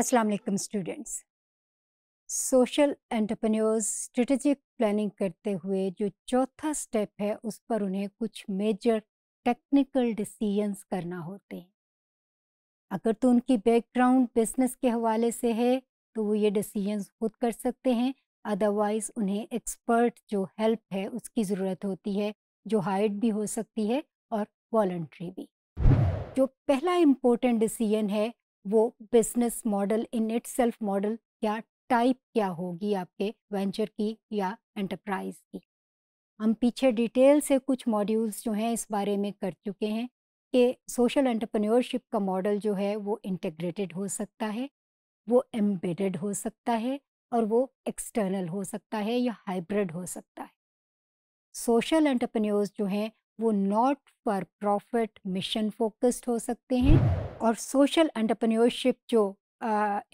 अस्सलाम वालेकुम students social entrepreneurs strategic planning करते हुए जो चौथा स्टेप है उस पर उन्हें कुछ मेजर टेक्निकल डिसीजंस करना होते हैं अगर तो उनकी बैकग्राउंड बिजनेस के हवाले से है तो वो ये डिसीजंस खुद कर सकते हैं अदरवाइज़ उन्हें एक्सपर्ट जो हेल्प है उसकी ज़रूरत होती है जो हाइड भी हो सकती है और वॉल्ट्री भी जो पहला इम्पोर्टेंट डिसीजन है वो business model in itself model या टाइप क्या होगी आपके वेंचर की या एंटरप्राइज की हम पीछे डिटेल से कुछ मॉड्यूल्स जो हैं इस बारे में कर चुके हैं कि सोशल एंटरप्रेन्योरशिप का मॉडल जो है वो इंटीग्रेटेड हो सकता है वो एम्बेडेड हो सकता है और वो एक्सटर्नल हो सकता है या हाइब्रिड हो सकता है सोशल एंटरप्रेन्योर्स जो हैं वो not for profit mission focused हो सकते हैं और सोशल एंटरप्रेन्योरशिप जो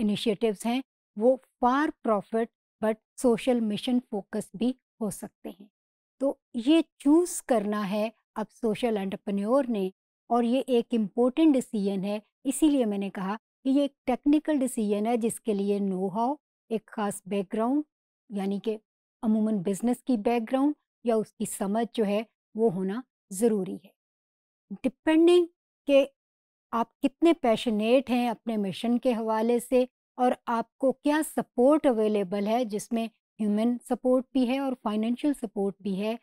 इनिशिएटिव्स हैं वो for profit but social mission focus भी हो सकते हैं तो ये चूज़ करना है अब सोशल एंटरप्रेन्योर ने और ये एक इम्पोर्टेंट डिसीजन है इसीलिए मैंने कहा कि ये एक टेक्निकल डिसीजन है जिसके लिए नो हाउ एक ख़ास बैकग्राउंड यानी कि अमूमन बिजनेस की बैकग्राउंड या उसकी समझ जो है वो होना ज़रूरी है डिपेंडिंग के आप कितने पैशनेट हैं अपने मिशन के हवाले से और आपको क्या सपोर्ट अवेलेबल है जिसमें ह्यूमन सपोर्ट भी है और फाइनेंशियल सपोर्ट भी है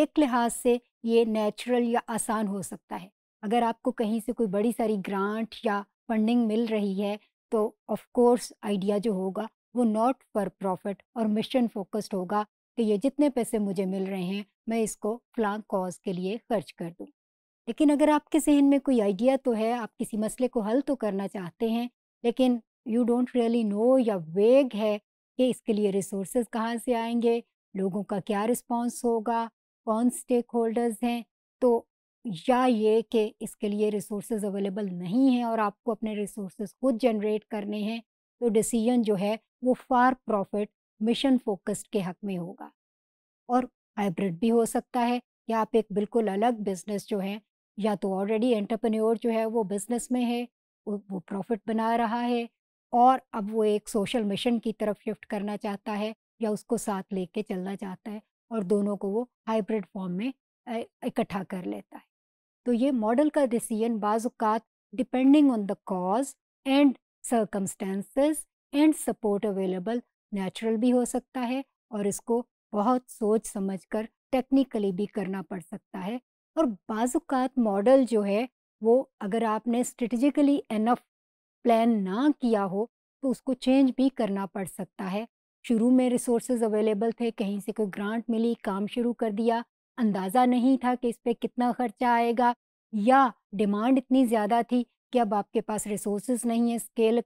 एक लिहाज से ये नेचुरल या आसान हो सकता है अगर आपको कहीं से कोई बड़ी सारी ग्रांट या फंडिंग मिल रही है तो ऑफ कोर्स आइडिया जो होगा वो नॉट फॉर प्रॉफिट और मिशन फोकस्ड होगा कि ये जितने पैसे मुझे मिल रहे हैं मैं इसको फ्लांग कॉज के लिए खर्च कर दूँ लेकिन अगर आपके जहन में कोई आइडिया तो है आप किसी मसले को हल तो करना चाहते हैं लेकिन यू डोंट रियली नो या वेग है कि इसके लिए रिसोर्स कहाँ से आएंगे लोगों का क्या रिस्पॉन्स होगा कौन स्टेक होल्डर्स हैं तो या ये कि इसके लिए रिसोर्स अवेलेबल नहीं हैं और आपको अपने रिसोर्स खुद जनरेट करने हैं तो डिसीजन जो है वो फार प्रॉफिट मिशन फोकस्ड के हक में होगा और हाइब्रिड भी हो सकता है या आप एक बिल्कुल अलग बिजनेस जो है या तो ऑलरेडी एंटरप्रेन्योर जो है वो बिजनेस में है वो प्रॉफिट बना रहा है और अब वो एक सोशल मिशन की तरफ शिफ्ट करना चाहता है या उसको साथ लेके चलना चाहता है और दोनों को वो हाइब्रिड फॉर्म में इकट्ठा कर लेता है तो ये मॉडल का डिसीजन बाजुकात depending on the cause and circumstances and support available natural भी हो सकता है और इसको बहुत सोच समझ कर टेक्निकली भी करना पड़ सकता है और बाजुकात मॉडल जो है वो अगर आपने स्ट्रेटजिकली एनफ प्लान ना किया हो तो उसको चेंज भी करना पड़ सकता है शुरू में रिसोर्सेज अवेलेबल थे कहीं से कोई ग्रांट मिली काम शुरू कर दिया अंदाज़ा नहीं था कि इस पर कितना ख़र्चा आएगा या डिमांड इतनी ज़्यादा थी कि अब आपके पास रिसोर्सेज नहीं है स्केल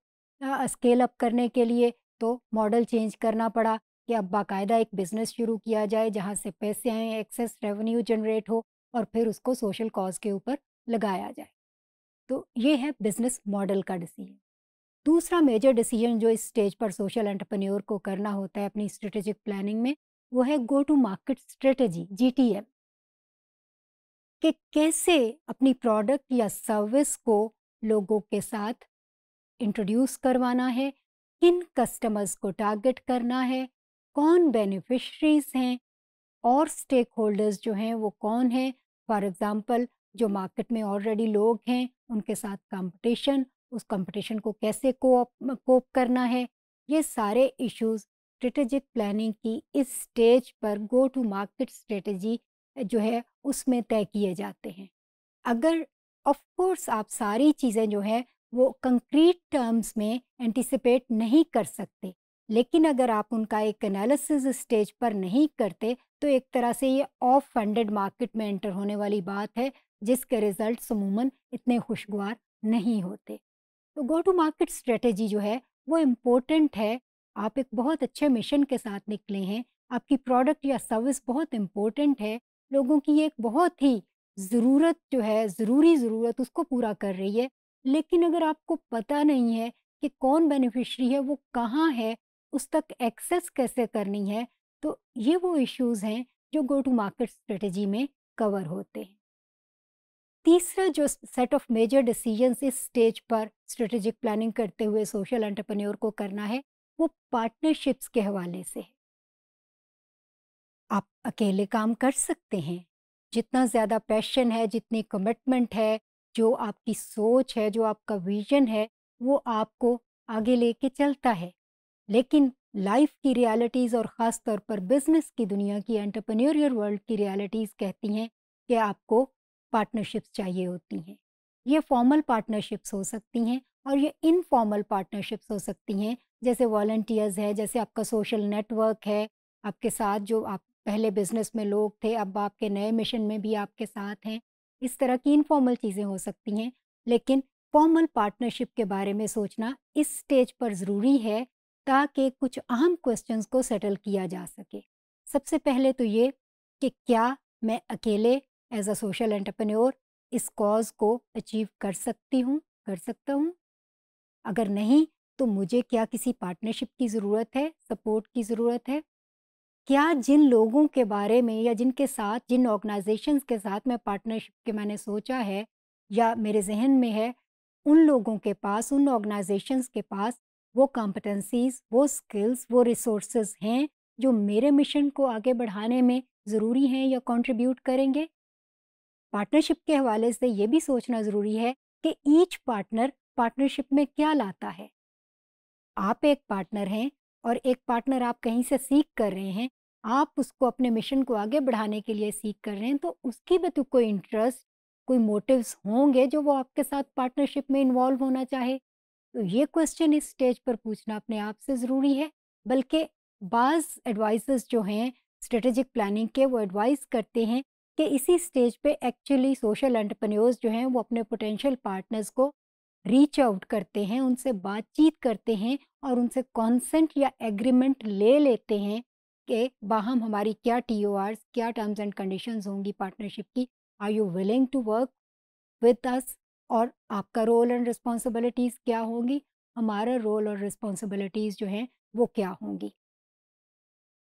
स्केल अप करने के लिए तो मॉडल चेंज करना पड़ा कि अब बाकायदा एक बिज़नेस शुरू किया जाए जहाँ से पैसे आए एक्सेस रेवेन्यू जनरेट हो और फिर उसको सोशल कॉज के ऊपर लगाया जाए तो ये है बिजनेस मॉडल का डिसीजन दूसरा मेजर डिसीजन जो इस स्टेज पर सोशल एंटरप्रेन्योर को करना होता है अपनी स्ट्रेटेजिक प्लानिंग में वो है go to market strategy um कि कैसे अपनी प्रोडक्ट या सर्विस को लोगों के साथ इंट्रोड्यूस करवाना है किन कस्टमर्स को टारगेट करना है कौन बेनिफिशरीज हैं और स्टेक होल्डर्स जो हैं वो कौन हैं फॉर एग्ज़ाम्पल जो मार्केट में ऑलरेडी लोग हैं उनके साथ कंपटीशन उस कंपटीशन को कैसे कोप कोप करना है ये सारे इश्यूज स्ट्रेटेजिक प्लानिंग की इस स्टेज पर गो टू मार्केट स्ट्रेटजी जो है उसमें तय किए जाते हैं अगर ऑफ कोर्स आप सारी चीज़ें जो है वो कंक्रीट टर्म्स में एंटिसिपेट नहीं कर सकते लेकिन अगर आप उनका एक एनालिसिस स्टेज पर नहीं करते तो एक तरह से ये ऑफ फंडेड मार्केट में एंटर होने वाली बात है जिसके रिजल्ट अमूमन इतने खुशगवार नहीं होते तो गो टू मार्केट स्ट्रेटेजी जो है वो इम्पोर्टेंट है आप एक बहुत अच्छे मिशन के साथ निकले हैं आपकी प्रोडक्ट या सर्विस बहुत इम्पोर्टेंट है लोगों की एक बहुत ही ज़रूरत जो है ज़रूरी ज़रूरत उसको पूरा कर रही है लेकिन अगर आपको पता नहीं है कि कौन बेनिफिशरी है वो कहाँ है उस तक एक्सेस कैसे करनी है तो ये वो इश्यूज़ हैं जो गो टू मार्केट स्ट्रेटजी में कवर होते हैं तीसरा जो सेट ऑफ मेजर डिसीजंस इस स्टेज पर स्ट्रेटेजिक प्लानिंग करते हुए सोशल एंटरप्रेन्योर को करना है वो पार्टनरशिप्स के हवाले से है आप अकेले काम कर सकते हैं जितना ज़्यादा पैशन है जितनी कमिटमेंट है जो आपकी सोच है जो आपका विजन है वो आपको आगे लेके चलता है लेकिन लाइफ की रियलिटीज़ और ख़ास तौर पर बिजनेस की दुनिया की एंटरप्रेन्योरियल वर्ल्ड की रियलिटीज़ कहती हैं कि आपको पार्टनरशिप्स चाहिए होती हैं ये फॉर्मल पार्टनरशिप्स हो सकती हैं और ये इनफॉर्मल पार्टनरशिप्स हो सकती हैं जैसे वॉल्टियर्स है जैसे आपका सोशल नेटवर्क है आपके साथ जो आप पहले बिजनेस में लोग थे अब आपके नए मिशन में भी आपके साथ हैं इस तरह की इनफॉर्मल चीज़ें हो सकती हैं लेकिन फॉर्मल पार्टनरशिप के बारे में सोचना इस स्टेज पर ज़रूरी है ताकि कुछ अहम क्वेश्चंस को सेटल किया जा सके सबसे पहले तो ये कि क्या मैं अकेले एज अ सोशल एंटरप्रेन्योर इस कॉज को अचीव कर सकती हूँ कर सकता हूँ अगर नहीं तो मुझे क्या किसी पार्टनरशिप की ज़रूरत है सपोर्ट की ज़रूरत है क्या जिन लोगों के बारे में या जिनके साथ जिन ऑर्गेनाइजेशन के साथ मैं पार्टनरशिप के मैंने सोचा है या मेरे जहन में है उन लोगों के पास उन ऑर्गेनाइजेशंस के पास वो कॉम्पिटेंसीज वो स्किल्स वो रिसोर्स हैं जो मेरे मिशन को आगे बढ़ाने में ज़रूरी हैं या कंट्रीब्यूट करेंगे पार्टनरशिप के हवाले से ये भी सोचना ज़रूरी है कि ईच पार्टनर पार्टनरशिप में क्या लाता है आप एक पार्टनर हैं और एक पार्टनर आप कहीं से सीख कर रहे हैं आप उसको अपने मिशन को आगे बढ़ाने के लिए सीख कर रहे हैं तो उसकी भी तो कोई इंटरेस्ट कोई मोटिव्स होंगे जो वो आपके साथ पार्टनरशिप में इन्वॉल्व होना चाहे तो ये क्वेश्चन इस स्टेज पर पूछना अपने आप से ज़रूरी है बल्कि बाज़ एडवाइजर्स जो हैं स्ट्रेटेजिक प्लानिंग के वो एडवाइस करते हैं कि इसी स्टेज पे एक्चुअली सोशल एंटरप्रेन्योर्स जो हैं वो अपने पोटेंशियल पार्टनर्स को रीच आउट करते हैं उनसे बातचीत करते हैं और उनसे कॉन्सेंट या एग्रीमेंट ले लेते हैं कि बाहम हमारी क्या टी क्या टर्म्स एंड कंडीशन होंगी पार्टनरशिप की are you willing to work with us और आपका रोल एंड रिस्पॉन्सिबिलिटीज़ क्या होंगी हमारा रोल और रिस्पॉन्सिबिलिटीज़ जो हैं वो क्या होंगी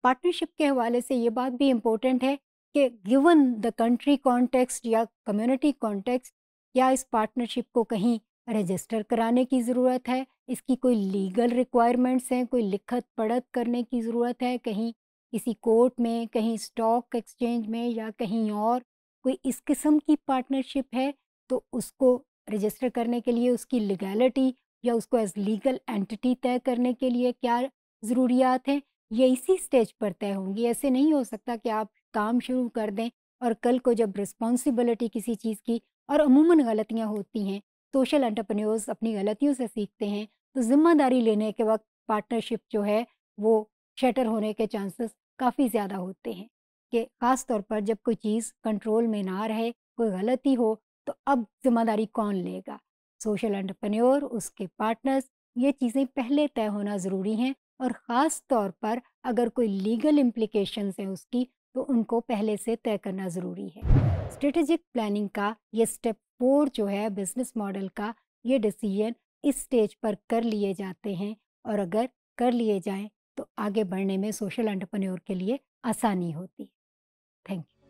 पार्टनरशिप के हवाले से ये बात भी इम्पोर्टेंट है कि गिवन द कंट्री कॉन्टेक्स्ट या कम्युनिटी कॉन्टेक्स्ट या इस पार्टनरशिप को कहीं रजिस्टर कराने की ज़रूरत है इसकी कोई लीगल रिक्वायरमेंट्स हैं कोई लिखत पढ़त करने की ज़रूरत है कहीं किसी कोर्ट में कहीं स्टॉक एक्सचेंज में या कहीं और कोई इस किस्म की पार्टनरशिप है तो उसको रजिस्टर करने के लिए उसकी लीगैलिटी या उसको एज लीगल एंटिटी तय करने के लिए क्या ज़रूरियात हैं ये इसी स्टेज पर तय होंगी ऐसे नहीं हो सकता कि आप काम शुरू कर दें और कल को जब रिस्पॉन्सिबिलिटी किसी चीज़ की और अमूमन गलतियाँ होती हैं सोशल एंटरप्रेन्योर्स अपनी गलतियों से सीखते हैं तो ज़िम्मेदारी लेने के वक्त पार्टनरशिप जो है वो शटर होने के चांसेस काफ़ी ज़्यादा होते हैं कि ख़ास तौर पर जब कोई चीज़ कंट्रोल में ना रहे कोई गलती हो तो अब जिम्मेदारी कौन लेगा सोशल एंटरप्रेन्योर उसके पार्टनर्स ये चीज़ें पहले तय होना ज़रूरी हैं और ख़ास तौर पर अगर कोई लीगल इम्प्लीकेशन है उसकी तो उनको पहले से तय करना ज़रूरी है स्ट्रेटेजिक प्लानिंग का ये स्टेप फोर जो है बिजनेस मॉडल का ये डिसीजन इस स्टेज पर कर लिए जाते हैं और अगर कर लिए जाएं तो आगे बढ़ने में सोशल एंटरप्रेन्योर के लिए आसानी होती है थैंक यू